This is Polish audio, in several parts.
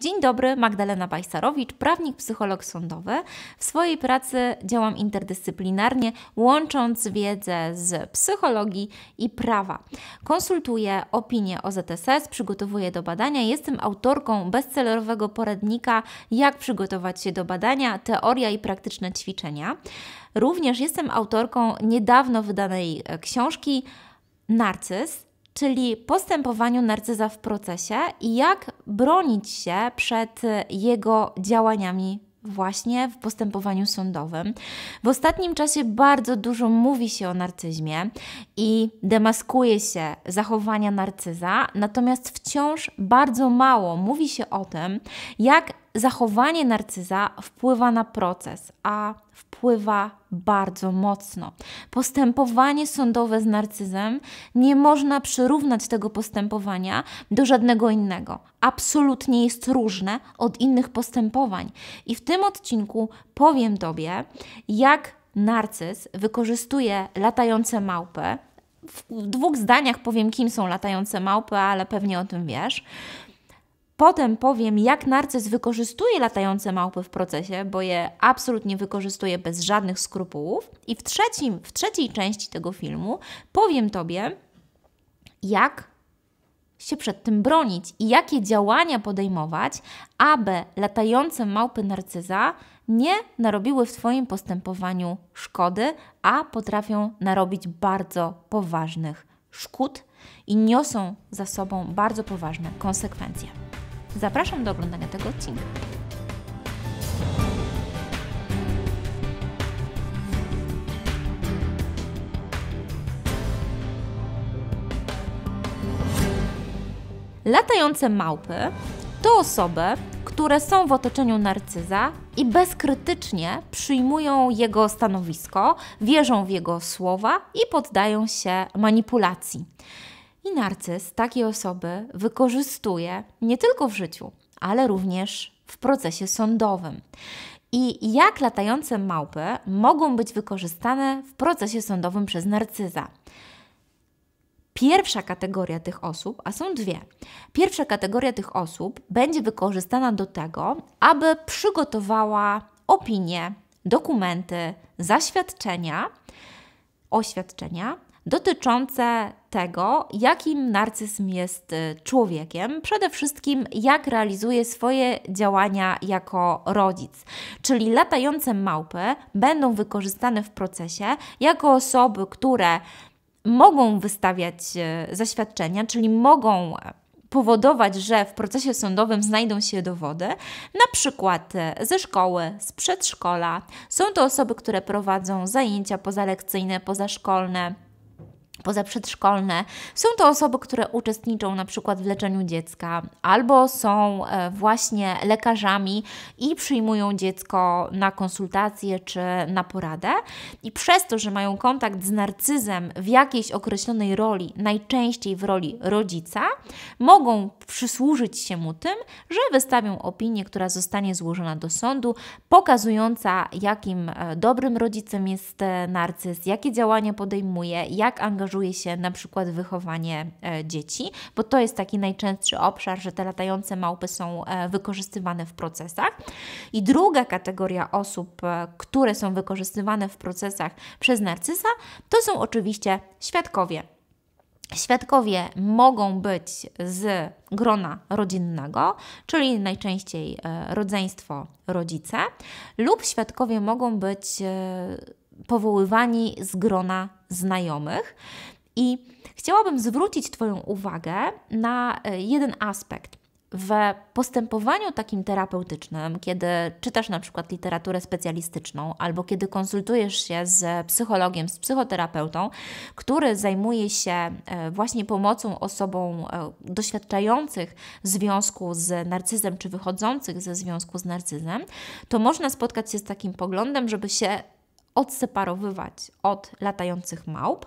Dzień dobry, Magdalena Bajsarowicz, prawnik, psycholog sądowy. W swojej pracy działam interdyscyplinarnie, łącząc wiedzę z psychologii i prawa. Konsultuję opinie o ZSS, przygotowuję do badania. Jestem autorką bestsellerowego poradnika Jak przygotować się do badania, teoria i praktyczne ćwiczenia. Również jestem autorką niedawno wydanej e, książki Narcyz czyli postępowaniu narcyza w procesie i jak bronić się przed e, jego działaniami właśnie w postępowaniu sądowym. W ostatnim czasie bardzo dużo mówi się o narcyzmie i demaskuje się zachowania narcyza, natomiast wciąż bardzo mało mówi się o tym, jak zachowanie narcyza wpływa na proces, a wpływa bardzo mocno. Postępowanie sądowe z narcyzem nie można przyrównać tego postępowania do żadnego innego. Absolutnie jest różne od innych postępowań. I w tym odcinku powiem Tobie, jak narcyz wykorzystuje latające małpy. W dwóch zdaniach powiem, kim są latające małpy, ale pewnie o tym wiesz Potem powiem, jak narcyz wykorzystuje latające małpy w procesie, bo je absolutnie wykorzystuje bez żadnych skrupułów. I w, trzecim, w trzeciej części tego filmu powiem Tobie, jak się przed tym bronić i jakie działania podejmować, aby latające małpy narcyza nie narobiły w Twoim postępowaniu szkody, a potrafią narobić bardzo poważnych szkód i niosą za sobą bardzo poważne konsekwencje. Zapraszam do oglądania tego odcinka. Latające małpy to osoby, które są w otoczeniu narcyza i bezkrytycznie przyjmują jego stanowisko, wierzą w jego słowa i poddają się manipulacji. I narcyz takie osoby wykorzystuje nie tylko w życiu, ale również w procesie sądowym. I jak latające małpy mogą być wykorzystane w procesie sądowym przez narcyza? Pierwsza kategoria tych osób, a są dwie. Pierwsza kategoria tych osób będzie wykorzystana do tego, aby przygotowała opinie, dokumenty, zaświadczenia, oświadczenia dotyczące tego, jakim narcyzm jest y, człowiekiem, przede wszystkim jak realizuje swoje działania jako rodzic. Czyli latające małpy będą wykorzystane w procesie jako osoby, które mogą wystawiać y, zaświadczenia, czyli mogą e, powodować, że w procesie sądowym znajdą się dowody, na przykład e, ze szkoły, z przedszkola. Są to osoby, które prowadzą zajęcia pozalekcyjne, pozaszkolne, poza przedszkolne Są to osoby, które uczestniczą na przykład w leczeniu dziecka albo są e, właśnie lekarzami i przyjmują dziecko na konsultację czy na poradę. I przez to, że mają kontakt z narcyzem w jakiejś określonej roli, najczęściej w roli rodzica, mogą przysłużyć się mu tym, że wystawią opinię, która zostanie złożona do sądu, pokazująca jakim e, dobrym rodzicem jest e, narcyz, jakie działania podejmuje, jak angażuje angażuje się na przykład w wychowanie e, dzieci, bo to jest taki najczęstszy obszar, że te latające małpy są e, wykorzystywane w procesach. I druga kategoria osób, e, które są wykorzystywane w procesach przez narcyza, to są oczywiście świadkowie. Świadkowie mogą być z grona rodzinnego, czyli najczęściej rodzeństwo, rodzice, lub świadkowie mogą być powoływani z grona znajomych. I chciałabym zwrócić Twoją uwagę na e, jeden aspekt. W postępowaniu takim terapeutycznym, kiedy czytasz na przykład literaturę specjalistyczną albo kiedy konsultujesz się z psychologiem, z psychoterapeutą, który zajmuje się e, właśnie pomocą osobom e, doświadczających związku z narcyzem czy wychodzących ze związku z narcyzem, to można spotkać się z takim poglądem, żeby się odseparowywać od latających małp,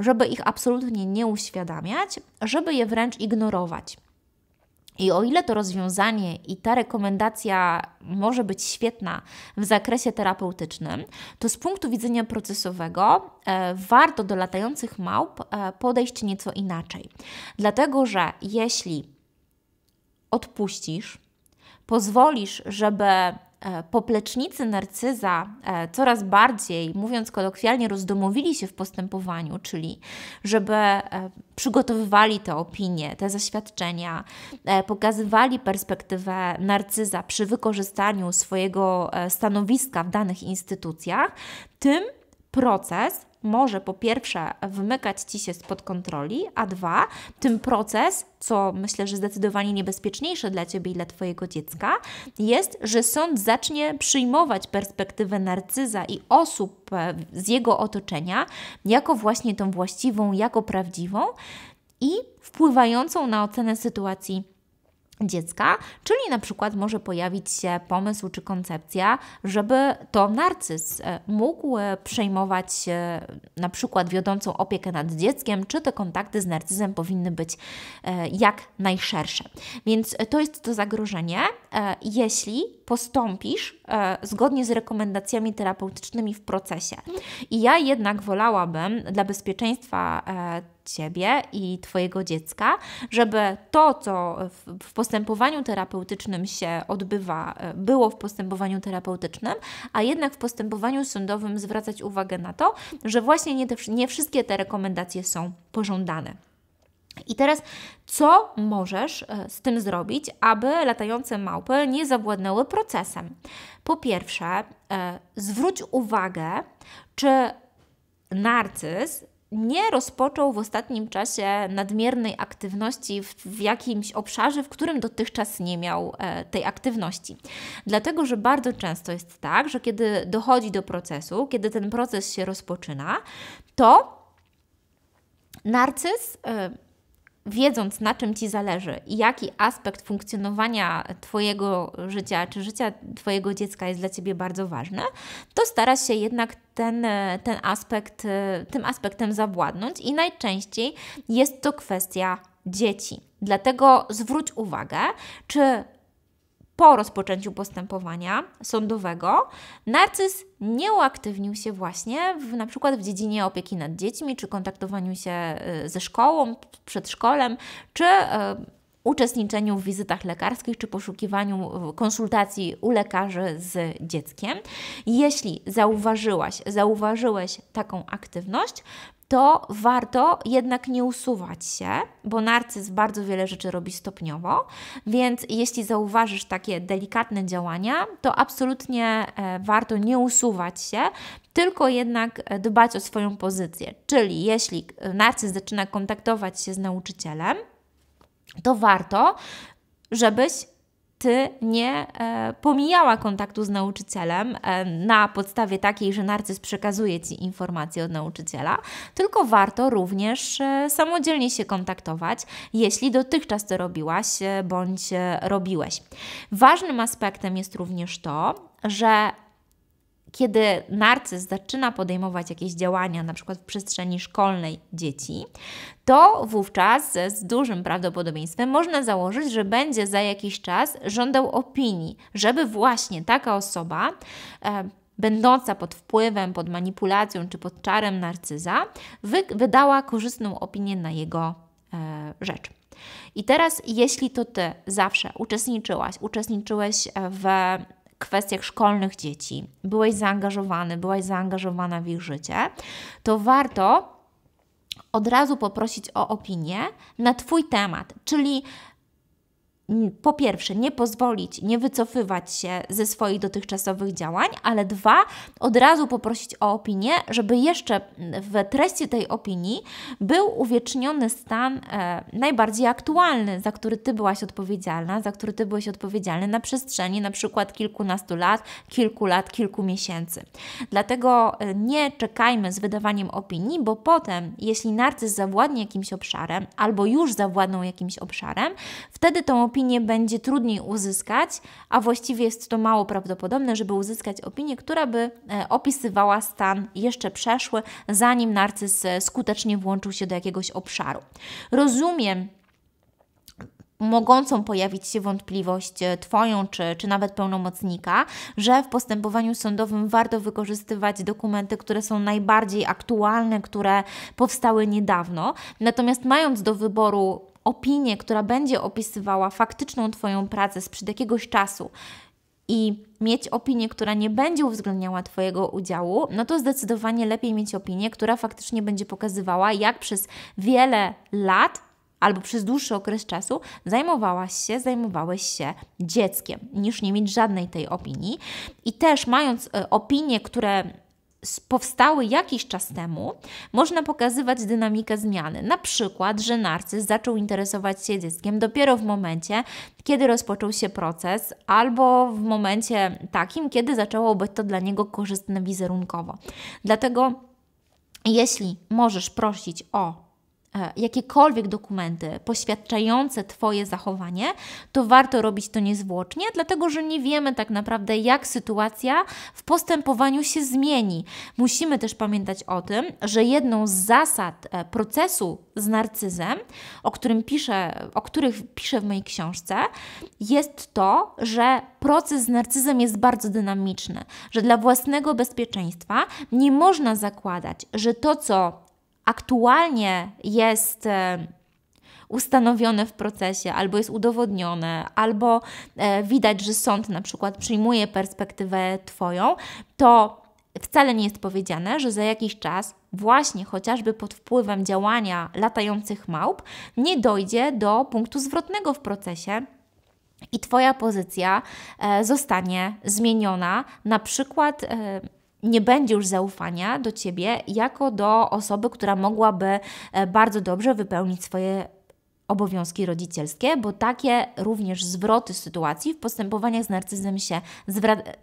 żeby ich absolutnie nie uświadamiać, żeby je wręcz ignorować. I o ile to rozwiązanie i ta rekomendacja może być świetna w zakresie terapeutycznym, to z punktu widzenia procesowego e, warto do latających małp e, podejść nieco inaczej. Dlatego, że jeśli odpuścisz, pozwolisz, żeby E, poplecznicy narcyza e, coraz bardziej, mówiąc kolokwialnie, rozdomowili się w postępowaniu, czyli żeby e, przygotowywali te opinie, te zaświadczenia, pokazywali perspektywę narcyza przy wykorzystaniu swojego stanowiska w danych instytucjach, tym proces może po pierwsze wymykać Ci się spod kontroli, a dwa, ten proces, co myślę, że zdecydowanie niebezpieczniejsze dla Ciebie i dla Twojego dziecka, jest, że sąd zacznie przyjmować perspektywę narcyza i osób e, z jego otoczenia jako właśnie tą właściwą, jako prawdziwą i wpływającą na ocenę sytuacji dziecka, czyli na przykład może pojawić się pomysł czy koncepcja, żeby to narcyz e, mógł e, przejmować e, na przykład wiodącą opiekę nad dzieckiem, czy te kontakty z narcyzem powinny być jak najszersze. Więc to jest to zagrożenie, jeśli postąpisz e, zgodnie z rekomendacjami terapeutycznymi w procesie. I ja jednak wolałabym dla bezpieczeństwa e, Ciebie i Twojego dziecka, żeby to, co w, w postępowaniu terapeutycznym się odbywa, e, było w postępowaniu terapeutycznym, a jednak w postępowaniu sądowym zwracać uwagę na to, że właśnie nie, te, nie wszystkie te rekomendacje są pożądane. I teraz, co możesz e, z tym zrobić, aby latające małpy nie zawładnęły procesem? Po pierwsze, e, zwróć uwagę, czy narcyz nie rozpoczął w ostatnim czasie nadmiernej aktywności w, w, jakimś obszarze, w którym dotychczas nie miał e, tej aktywności. Dlatego, że bardzo często jest tak, że kiedy dochodzi do procesu, kiedy ten proces się rozpoczyna, to narcyz. E, wiedząc na czym Ci zależy i jaki aspekt funkcjonowania Twojego życia czy życia Twojego dziecka jest dla Ciebie bardzo ważny, to starasz się jednak ten, e, ten aspekt, e, tym aspektem zawładnąć i najczęściej jest to kwestia dzieci. Dlatego zwróć uwagę, czy po rozpoczęciu postępowania sądowego narcyz nie uaktywnił się właśnie w, na przykład w dziedzinie opieki nad dziećmi, czy kontaktowaniu się y, ze szkołą, przedszkolem, czy y, uczestniczeniu w wizytach lekarskich czy poszukiwaniu y, konsultacji u lekarzy z dzieckiem. Jeśli zauważyłaś, zauważyłeś taką aktywność, to warto jednak nie usuwać się, bo narcyz bardzo wiele rzeczy robi stopniowo, więc jeśli zauważysz takie delikatne działania, to absolutnie e, warto nie usuwać się, tylko jednak e, dbać o swoją pozycję. Czyli jeśli e, narcyz zaczyna kontaktować się z nauczycielem, to warto, żebyś ty nie e, pomijała kontaktu z nauczycielem e, na podstawie takiej, że narcyz przekazuje ci informacje od nauczyciela, tylko warto również e, samodzielnie się kontaktować, jeśli dotychczas to robiłaś e, bądź e, robiłeś. Ważnym aspektem jest również to, że kiedy narcyz zaczyna podejmować jakieś działania, na przykład w przestrzeni szkolnej dzieci, to wówczas z dużym prawdopodobieństwem można założyć, że będzie za jakiś czas żądał opinii, żeby właśnie taka osoba, e, będąca pod wpływem, pod manipulacją czy pod czarem narcyza, wy wydała korzystną opinię na jego e, rzecz. I teraz, jeśli to ty zawsze uczestniczyłaś, uczestniczyłeś w kwestiach szkolnych dzieci, byłeś zaangażowany, byłaś zaangażowana w ich życie, to warto od razu poprosić o opinię na Twój temat, czyli po pierwsze, nie pozwolić, nie wycofywać się ze swoich dotychczasowych działań, ale dwa, od razu poprosić o opinię, żeby jeszcze w treści tej opinii był uwieczniony stan e, najbardziej aktualny, za który Ty byłaś odpowiedzialna, za który Ty byłeś odpowiedzialny na przestrzeni na przykład kilkunastu lat, kilku lat, kilku miesięcy. Dlatego e, nie czekajmy z wydawaniem opinii, bo potem, jeśli narcyz zawładnie jakimś obszarem albo już zawładną jakimś obszarem, wtedy tą opinię opinię będzie trudniej uzyskać, a właściwie jest to mało prawdopodobne, żeby uzyskać opinię, która by e, opisywała stan jeszcze przeszły, zanim narcyz e, skutecznie włączył się do jakiegoś obszaru. Rozumiem, mogącą pojawić się wątpliwość e, Twoją czy, czy nawet pełnomocnika, że w postępowaniu sądowym warto wykorzystywać dokumenty, które są najbardziej aktualne, które powstały niedawno. Natomiast mając do wyboru opinię, która będzie opisywała faktyczną Twoją pracę sprzed jakiegoś czasu i mieć opinię, która nie będzie uwzględniała Twojego udziału, no to zdecydowanie lepiej mieć opinię, która faktycznie będzie pokazywała, jak przez wiele lat albo przez dłuższy okres czasu zajmowałaś się, zajmowałeś się dzieckiem, niż nie mieć żadnej tej opinii. I też mając e, opinie, które powstały jakiś czas temu, można pokazywać dynamikę zmiany. Na przykład, że narcyz zaczął interesować się dzieckiem dopiero w momencie, kiedy rozpoczął się proces, albo w momencie takim, kiedy zaczęło być to dla niego korzystne wizerunkowo. Dlatego jeśli możesz prosić o E, jakiekolwiek dokumenty poświadczające Twoje zachowanie, to warto robić to niezwłocznie, dlatego że nie wiemy tak naprawdę, jak sytuacja w postępowaniu się zmieni. Musimy też pamiętać o tym, że jedną z zasad e, procesu z narcyzem, o, którym piszę, o których piszę w mojej książce, jest to, że proces z narcyzem jest bardzo dynamiczny, że dla własnego bezpieczeństwa nie można zakładać, że to, co aktualnie jest e, ustanowione w procesie, albo jest udowodnione, albo e, widać, że sąd na przykład przyjmuje perspektywę Twoją, to wcale nie jest powiedziane, że za jakiś czas, właśnie chociażby pod wpływem działania latających małp, nie dojdzie do punktu zwrotnego w procesie. I Twoja pozycja e, zostanie zmieniona, na przykład nie będzie już zaufania do ciebie jako do osoby, która mogłaby e, bardzo dobrze wypełnić swoje obowiązki rodzicielskie, bo takie również zwroty sytuacji w postępowaniach z narcyzmem się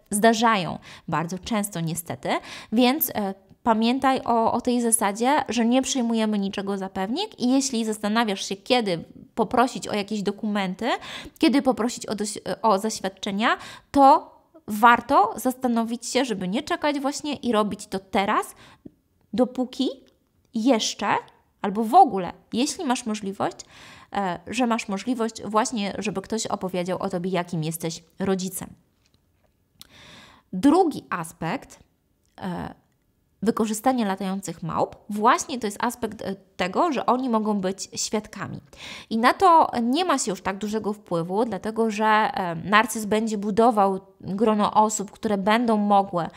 zdarzają bardzo często niestety, więc e, pamiętaj o, o tej zasadzie, że nie przyjmujemy niczego za pewnik i jeśli zastanawiasz się, kiedy poprosić o jakieś dokumenty, kiedy poprosić o, o zaświadczenia, to warto zastanowić się, żeby nie czekać właśnie i robić to teraz, dopóki jeszcze albo w ogóle, jeśli masz możliwość, e, że masz możliwość właśnie, żeby ktoś opowiedział o tobie, jakim jesteś rodzicem. Drugi aspekt e, wykorzystanie latających małp, właśnie to jest aspekt e, tego, że oni mogą być świadkami. I na to nie ma się już tak dużego wpływu, dlatego że e, narcyz będzie budował grono osób, które będą mogły e,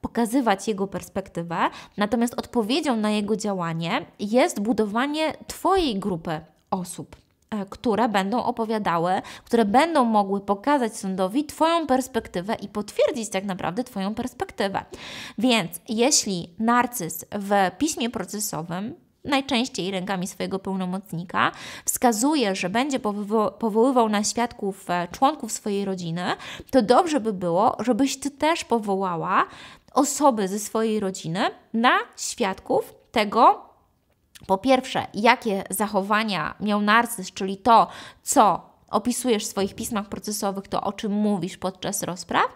pokazywać jego perspektywę, natomiast odpowiedzią na jego działanie jest budowanie Twojej grupy osób. E, które będą opowiadały, które będą mogły pokazać sądowi Twoją perspektywę i potwierdzić tak naprawdę Twoją perspektywę. Więc jeśli narcyz w piśmie procesowym najczęściej rękami swojego pełnomocnika, wskazuje, że będzie powoływał na świadków e, członków swojej rodziny, to dobrze by było, żebyś ty też powołała osoby ze swojej rodziny na świadków tego po pierwsze, jakie zachowania miał narcyz, czyli to, co opisujesz w swoich pismach procesowych to, o czym mówisz podczas rozpraw,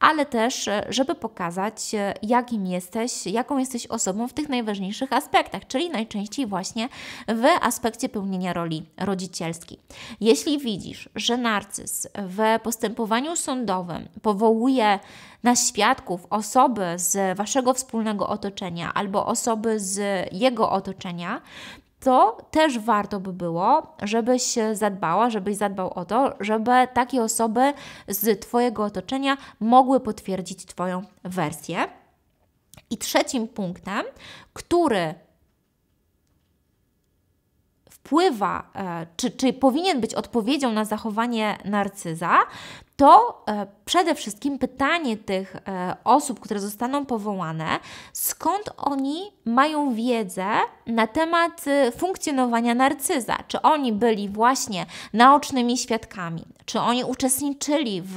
ale też, e, żeby pokazać, e, jakim jesteś, jaką jesteś osobą w tych najważniejszych aspektach, czyli najczęściej właśnie w aspekcie pełnienia roli rodzicielskiej. Jeśli widzisz, że narcyz w postępowaniu sądowym powołuje na świadków osoby z waszego wspólnego otoczenia albo osoby z jego otoczenia, to też warto by było, żebyś zadbała, żebyś zadbał o to, żeby takie osoby z Twojego otoczenia mogły potwierdzić Twoją wersję. I trzecim punktem, który wpływa, e, czy, czy powinien być odpowiedzią na zachowanie narcyza, to e, przede wszystkim pytanie tych e, osób, które zostaną powołane, skąd oni mają wiedzę na temat y, funkcjonowania narcyza? Czy oni byli właśnie naocznymi świadkami? Czy oni uczestniczyli w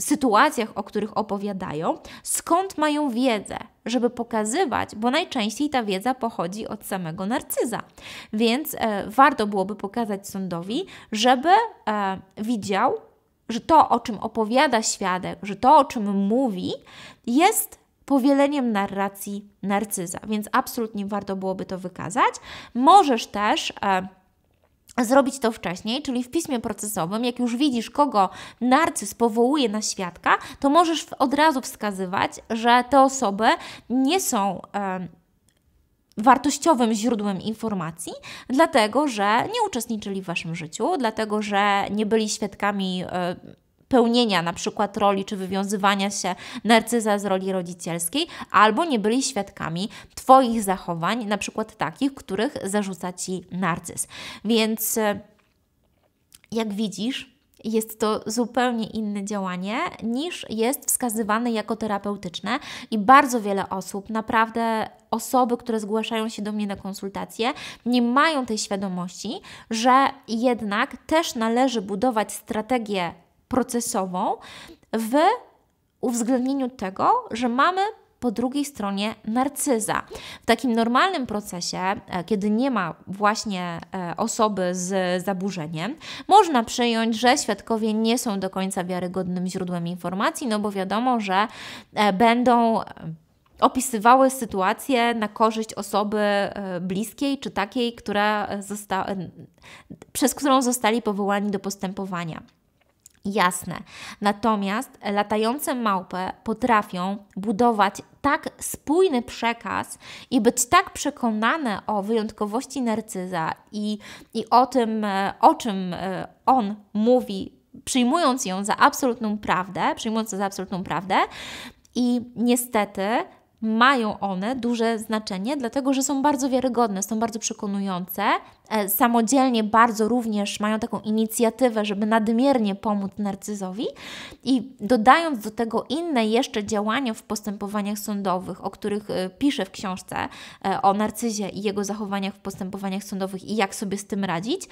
sytuacjach, o których opowiadają? Skąd mają wiedzę? żeby pokazywać, bo najczęściej ta wiedza pochodzi od samego narcyza. Więc e, warto byłoby pokazać sądowi, żeby e, widział, że to, o czym opowiada świadek, że to, o czym mówi, jest powieleniem narracji narcyza, więc absolutnie warto byłoby to wykazać. Możesz też. E, zrobić to wcześniej, czyli w pismie procesowym, jak już widzisz, kogo narcyz powołuje na świadka, to możesz od razu wskazywać, że te osoby nie są wartościowym źródłem informacji, dlatego że nie uczestniczyli w waszym życiu, dlatego że nie byli świadkami e, pełnienia na przykład roli czy wywiązywania się narcyza z roli rodzicielskiej, albo nie byli świadkami Twoich zachowań, na przykład takich, których zarzuca Ci narcyz. Więc e, jak widzisz, jest to zupełnie inne działanie niż jest wskazywane jako terapeutyczne i bardzo wiele osób, naprawdę osoby, które zgłaszają się do mnie na konsultacje, nie mają tej świadomości, że jednak też należy budować strategię procesową w uwzględnieniu tego, że mamy po drugiej stronie narcyza. W takim normalnym procesie, e, kiedy nie ma właśnie e, osoby z zaburzeniem, można przyjąć, że świadkowie nie są do końca wiarygodnym źródłem informacji, no bo wiadomo, że e, będą opisywały sytuację na korzyść osoby bliskiej czy takiej, która przez którą zostali powołani do postępowania jasne. Natomiast latające małpy potrafią budować tak spójny przekaz i być tak przekonane o wyjątkowości narcyza i, i o tym, e, o czym e, on mówi, przyjmując ją za absolutną prawdę, przyjmując to za absolutną prawdę. I niestety mają one duże znaczenie, dlatego że są bardzo wiarygodne, są bardzo przekonujące. E, samodzielnie bardzo również mają taką inicjatywę, żeby nadmiernie pomóc narcyzowi i dodając do tego inne jeszcze działania w postępowaniach sądowych, o których e, piszę w książce e, o narcyzie i jego zachowaniach w postępowaniach sądowych i jak sobie z tym radzić,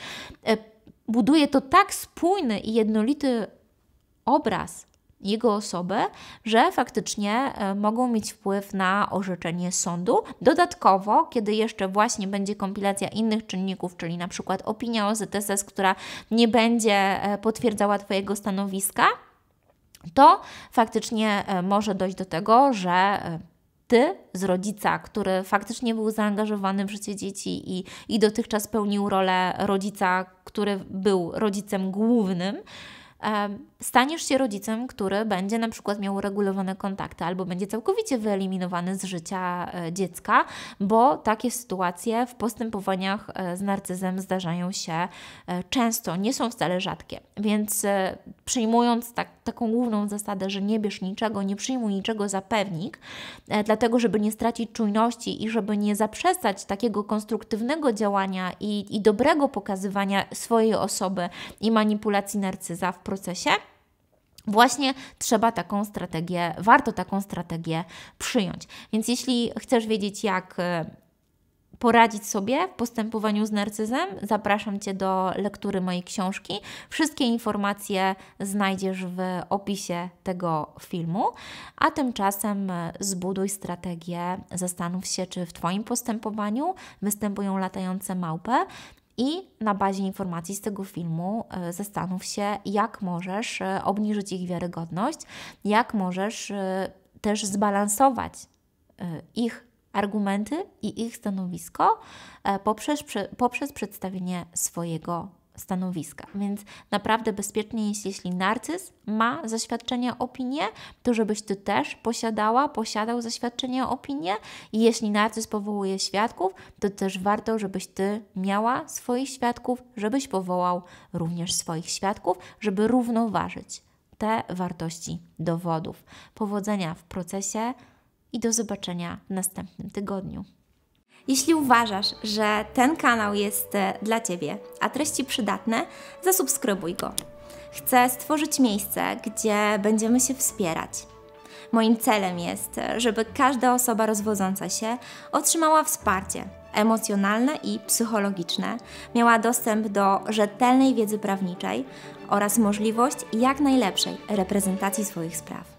buduje to tak spójny i jednolity obraz jego osoby, że faktycznie e, mogą mieć wpływ na orzeczenie sądu. Dodatkowo, kiedy jeszcze właśnie będzie kompilacja innych czynników, czyli na przykład opinia OZSS, która nie będzie e, potwierdzała Twojego stanowiska, to faktycznie e, może dojść do tego, że ty z rodzica, który faktycznie był zaangażowany w życie dzieci i, i dotychczas pełnił rolę rodzica, który był rodzicem głównym, staniesz się rodzicem, który będzie na przykład miał uregulowane kontakty albo będzie całkowicie wyeliminowany z życia e, dziecka, bo takie sytuacje w postępowaniach e, z narcyzem zdarzają się e, często, nie są wcale rzadkie. Więc przyjmując tak, taką główną zasadę, że nie bierz niczego, nie przyjmuj niczego za pewnik, dlatego żeby nie stracić czujności i żeby nie zaprzestać takiego konstruktywnego działania i, i dobrego pokazywania swojej osoby i manipulacji narcyza w procesie, Właśnie trzeba taką strategię, warto taką strategię przyjąć. Więc jeśli chcesz wiedzieć, jak e, poradzić sobie w postępowaniu z narcyzem, zapraszam Cię do lektury mojej książki. Wszystkie informacje znajdziesz w opisie tego filmu, a tymczasem e, zbuduj strategię, zastanów się, czy w Twoim postępowaniu występują latające małpy i na bazie informacji z tego filmu e, zastanów się, jak możesz e, obniżyć ich wiarygodność, jak możesz e, też zbalansować ich argumenty i ich stanowisko poprzez, poprzez przedstawienie swojego stanowiska. Więc naprawdę bezpiecznie jest, jeśli narcyz ma zaświadczenie opinie, to żebyś Ty też posiadała, posiadał zaświadczenie opinie. i jeśli narcyz powołuje świadków, to też warto, żebyś Ty miała swoich świadków, żebyś powołał również swoich świadków, żeby równoważyć te wartości dowodów. Powodzenia w procesie i do zobaczenia w następnym tygodniu. Jeśli uważasz, że ten kanał jest e, dla Ciebie, a treści przydatne, zasubskrybuj go. Chcę stworzyć miejsce, gdzie będziemy się wspierać. Moim celem jest, e, żeby każda osoba rozwodząca się otrzymała wsparcie emocjonalne i psychologiczne, miała dostęp do rzetelnej wiedzy prawniczej oraz możliwość jak najlepszej reprezentacji swoich spraw.